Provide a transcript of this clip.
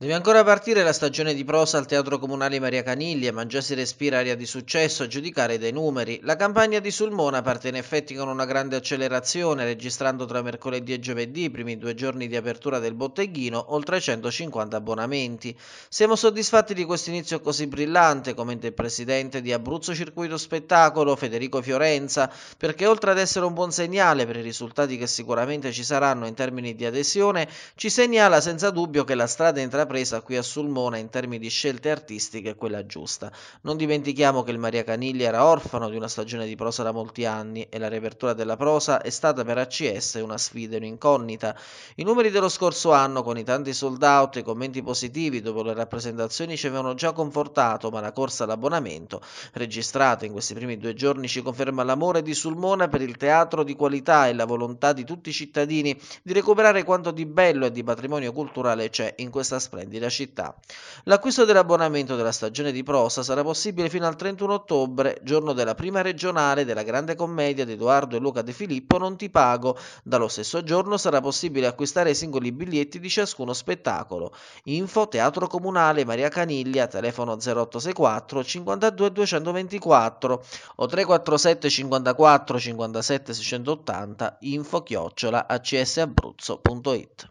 Deve ancora partire la stagione di prosa al Teatro Comunale Maria Caniglia, ma già si respira aria di successo a giudicare dai numeri. La campagna di Sulmona parte in effetti con una grande accelerazione, registrando tra mercoledì e giovedì, i primi due giorni di apertura del botteghino, oltre 150 abbonamenti. Siamo soddisfatti di questo inizio così brillante, commenta il presidente di Abruzzo Circuito Spettacolo, Federico Fiorenza, perché oltre ad essere un buon segnale per i risultati che sicuramente ci saranno in termini di adesione, ci segnala senza dubbio che la strada intrapresa presa qui a Sulmona in termini di scelte artistiche è quella giusta. Non dimentichiamo che il Maria Caniglia era orfano di una stagione di prosa da molti anni e la riapertura della prosa è stata per ACS una sfida e un'incognita. I numeri dello scorso anno, con i tanti sold out e i commenti positivi dopo le rappresentazioni, ci avevano già confortato, ma la corsa all'abbonamento, registrata in questi primi due giorni, ci conferma l'amore di Sulmona per il teatro di qualità e la volontà di tutti i cittadini di recuperare quanto di bello e di patrimonio culturale c'è in questa espressione splendida città. L'acquisto dell'abbonamento della stagione di prosa sarà possibile fino al 31 ottobre, giorno della prima regionale della grande commedia di Edoardo e Luca De Filippo Non ti pago. Dallo stesso giorno sarà possibile acquistare i singoli biglietti di ciascuno spettacolo. Info Teatro Comunale Maria Caniglia, telefono 0864 52 224 o 347 54 57 680 info chiocciola acsabruzzo.it.